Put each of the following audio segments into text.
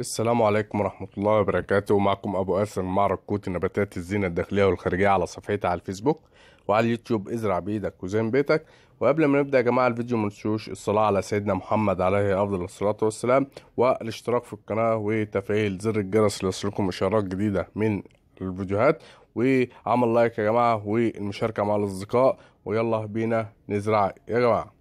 السلام عليكم ورحمة الله وبركاته معكم أبو أسن من معرض كوت النباتات الزينة الداخلية والخارجية على صفحتي على الفيسبوك وعلى اليوتيوب ازرع بإيدك وزين بيتك وقبل ما نبدأ يا جماعة الفيديو منسوش الصلاة على سيدنا محمد عليه أفضل الصلاة والسلام والاشتراك في القناة وتفعيل زر الجرس ليصلكم إشارات جديدة من الفيديوهات وعمل لايك يا جماعة والمشاركة مع الأصدقاء ويلا بينا نزرع يا جماعة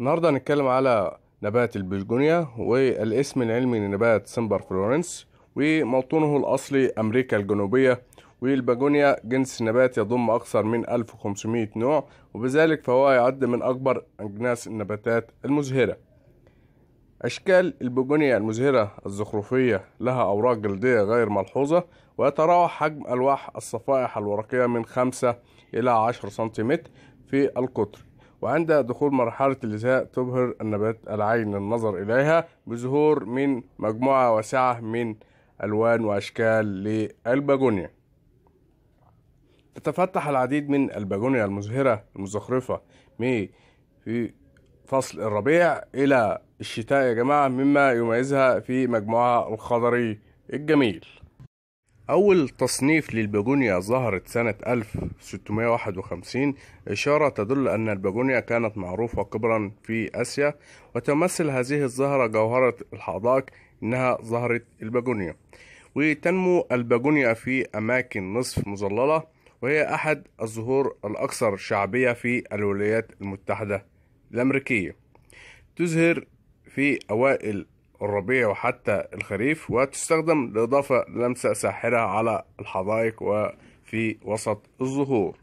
النهاردة هنتكلم على نبات البلجونيا والاسم العلمي لنبات سمبر فلورنس وموطنه الأصلي أمريكا الجنوبية والباجونيا جنس نبات يضم أكثر من 1500 نوع وبذلك فهو يعد من أكبر أجناس النباتات المزهرة أشكال البيجونيا المزهرة الزخرفية لها أوراق جلدية غير ملحوظة ويتراوح حجم ألواح الصفائح الورقية من 5 إلى 10 سنتيمتر في القطر وعند دخول مرحلة الإزهاء تبهر النبات العين النظر إليها بظهور من مجموعة واسعة من ألوان وأشكال للباجونيا تتفتح العديد من الباجونيا المزهرة المزخرفة في فصل الربيع إلى الشتاء يا جماعة مما يميزها في مجموعة الخضري الجميل أول تصنيف للبيجونيا ظهرت سنة 1651 إشارة تدل أن البيجونيا كانت معروفة كبرا في آسيا وتمثل هذه الزهرة جوهرة الحدائق إنها زهرة البيجونيا وتنمو البيجونيا في أماكن نصف مظللة وهي أحد الزهور الأكثر شعبية في الولايات المتحدة الأمريكية تزهر في أوائل الربيع وحتى الخريف وتستخدم لإضافة لمسة ساحرة على الحدائق وفي وسط الزهور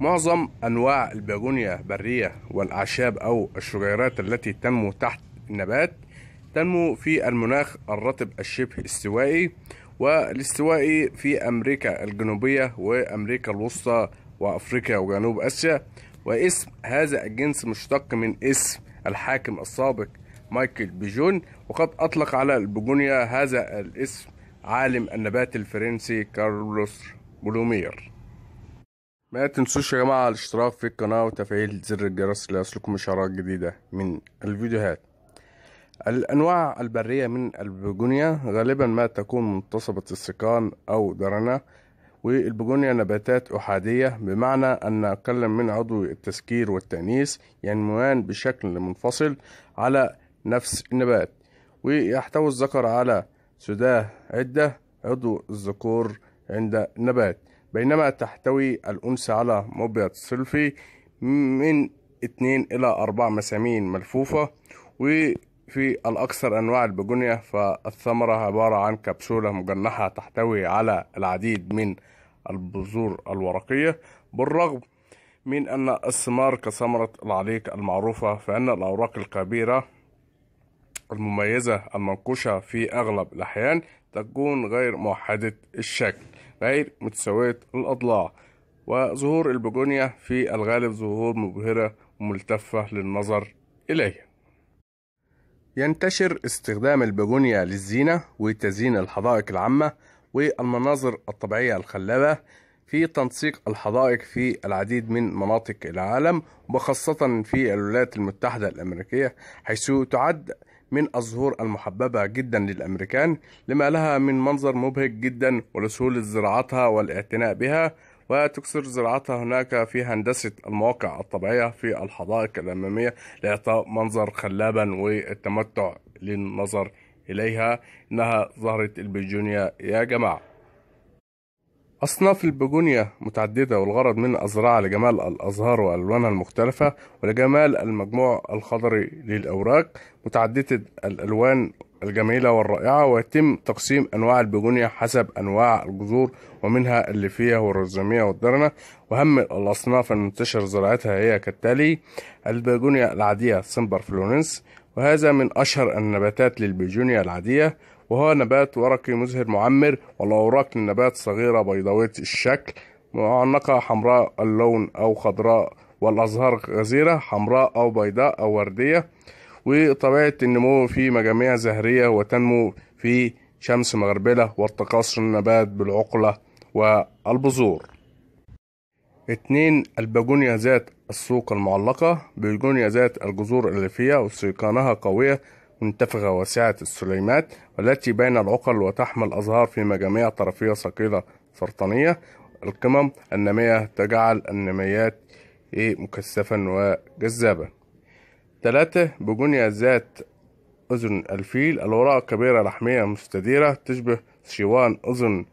معظم أنواع الباجونيا برية والأعشاب أو الشجيرات التي تنمو تحت النبات تنمو في المناخ الرطب الشبه استوائي والاستوائي في أمريكا الجنوبية وأمريكا الوسطى وأفريقيا وجنوب آسيا واسم هذا الجنس مشتق من اسم الحاكم السابق مايكل بيجون وقد أطلق على البيجونيا هذا الاسم عالم النبات الفرنسي كارلوس بلومير ما تنسوش يا جماعة الاشتراك في القناة وتفعيل زر الجرس ليصلكم إشعارات جديدة من الفيديوهات الأنواع البرية من البيجونيا غالبا ما تكون منتصبة السكان أو درنة والبيجونيا نباتات أحادية بمعنى أن أقل من عضو التسكير والتأنيس ينموان بشكل منفصل على نفس النبات ويحتوي الذكر على سداه عدة عضو الذكور عند النبات بينما تحتوي الأنثى على مبيض سلفي من اتنين إلى أربع مسامين ملفوفة وفي الأكثر أنواع البجونيا فالثمرة عبارة عن كبسولة مجنحة تحتوي على العديد من البذور الورقية بالرغم من أن الثمار كثمرة العليق المعروفة فإن الأوراق الكبيرة المميزة المنقوشة في أغلب الأحيان تكون غير موحدة الشكل غير متساوية الأضلاع وظهور البيجونيا في الغالب ظهور مبهرة وملتفة للنظر إليها ينتشر استخدام البيجونيا للزينة وتزيين الحدائق العامة والمناظر الطبيعية الخلابة في تنسيق الحدائق في العديد من مناطق العالم وخاصة في الولايات المتحدة الأمريكية حيث تعد من الزهور المحببة جدا للأمريكان لما لها من منظر مبهج جدا ولسهولة زراعتها والاعتناء بها وتكثر زراعتها هناك في هندسة المواقع الطبيعية في الحدائق الأمامية لإعطاء منظر خلابا والتمتع للنظر إليها إنها زهرة البيجونيا يا جماعة أصناف البيجونيا متعددة والغرض من أزرعها لجمال الأزهار وألوانها المختلفة ولجمال المجموع الخضري للأوراق متعددة الألوان الجميلة والرائعة ويتم تقسيم أنواع البيجونيا حسب أنواع الجذور ومنها الليفية والرزامية والدرنة وأهم الأصناف المنتشر زراعتها هي كالتالي البيجونيا العادية سمبر فلورنس وهذا من أشهر النباتات للبيجونيا العادية وهو نبات ورقي مزهر معمر والأوراق للنبات صغيرة بيضاوية الشكل معنقة حمراء اللون أو خضراء والأزهار غزيرة حمراء أو بيضاء أو وردية وطبيعة النمو في مجاميع زهرية وتنمو في شمس مغربلة والتقاصر النبات بالعقلة والبذور اتنين الباجونيا ذات السوق المعلقة بجونيا ذات الجذور الألفية وسيقانها قوية منتفخة واسعة السليمات والتي بين العقل وتحمل أزهار في مجاميع طرفية ثقيلة سرطانية القمم النامية تجعل النميات مكثفا وجذابا ثلاثة بجنية ذات أذن الفيل الوراء كبيرة لحمية مستديرة تشبه شوان أذن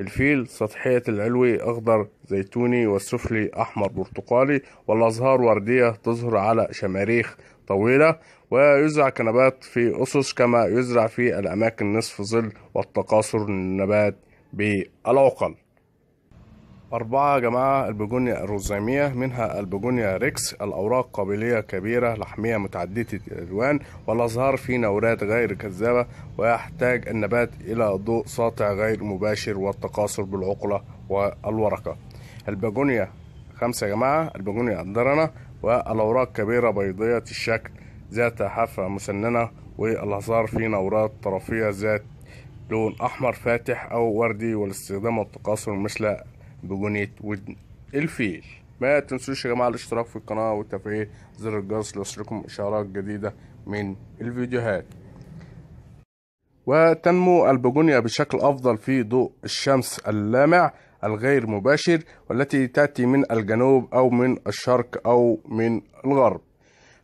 الفيل سطحية العلوي أخضر زيتوني والسفلي أحمر برتقالي والأزهار وردية تظهر على شماريخ طويلة ويزرع كنبات في أسس كما يزرع في الأماكن نصف ظل والتقاصر النبات بالعقل أربعة جماعة البيجونيا الرزامية منها البيجونيا ريكس الأوراق قابلية كبيرة لحمية متعددة الألوان والأزهار في نورات غير كذابة ويحتاج النبات إلى ضوء ساطع غير مباشر والتقاصر بالعقلة والورقة البيجونيا خمسة جماعة البيجونيا الدرنة والأوراق كبيرة بيضية الشكل ذات حافة مسننة والأزهار في نورات طرفية ذات لون أحمر فاتح أو وردي والاستخدام والتقاصر مثل بجونية الفيل ما تنسوش يا جماعة الاشتراك في القناة وتفعيل زر الجرس ليصلكم إشعارات جديدة من الفيديوهات وتنمو البجونية بشكل أفضل في ضوء الشمس اللامع الغير مباشر والتي تأتي من الجنوب أو من الشرق أو من الغرب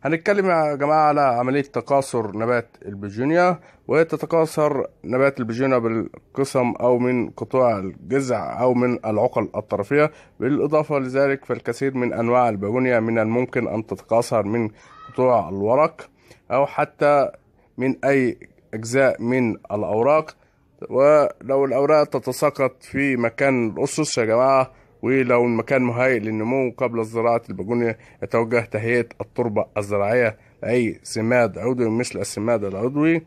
هنتكلم يا جماعة على عملية تكاثر نبات البيجونيا وتتكاثر نبات البيجونيا بالقسم أو من قطوع الجذع أو من العقل الطرفية بالإضافة لذلك فالكثير من أنواع البيجونيا من الممكن أن تتكاثر من قطوع الورق أو حتى من أي أجزاء من الأوراق ولو الأوراق تتساقط في مكان الأسس يا جماعة ولو المكان مهيئ للنمو قبل زراعة البجونيا يتوجه تهيئة التربة الزراعية أي سماد عضوي مثل السماد العضوي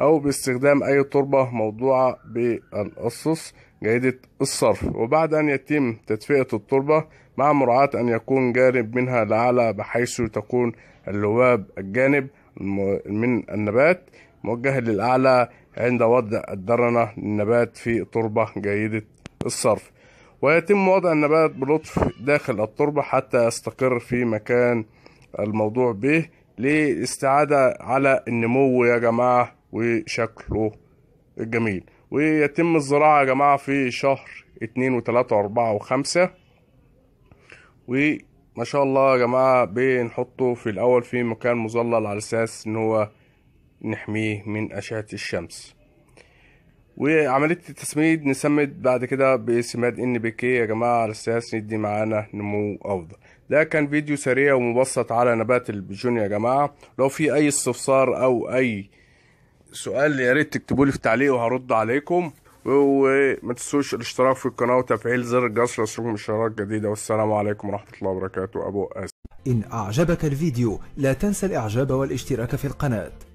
أو باستخدام أي تربة موضوعة بالأسس جيدة الصرف وبعد أن يتم تدفئة التربة مع مراعاة أن يكون جانب منها لأعلى بحيث تكون اللواب الجانب من النبات موجه للأعلى عند وضع الدرنة للنبات في تربة جيدة الصرف ويتم وضع النبات بلطف داخل التربة حتى يستقر في مكان الموضوع به لاستعادة على النمو يا جماعة وشكله الجميل ويتم الزراعة يا جماعة في شهر اتنين وتلاتة واربعة وخمسة وما شاء الله يا جماعة بنحطه في الأول في مكان مظلل على أساس إن هو نحميه من أشعة الشمس وعمليه التسميد نسمد بعد كده بسماد ان بي كي يا جماعه على اساس ندي معانا نمو افضل ده كان فيديو سريع ومبسط على نبات البيجون يا جماعه لو في اي استفسار او اي سؤال يا ريت تكتبوا لي في تعليق وهرد عليكم وما تنسوش الاشتراك في القناه وتفعيل زر الجرس ليصلكم اشتراك جديده والسلام عليكم ورحمه الله وبركاته ابو اسد ان اعجبك الفيديو لا تنسى الاعجاب والاشتراك في القناه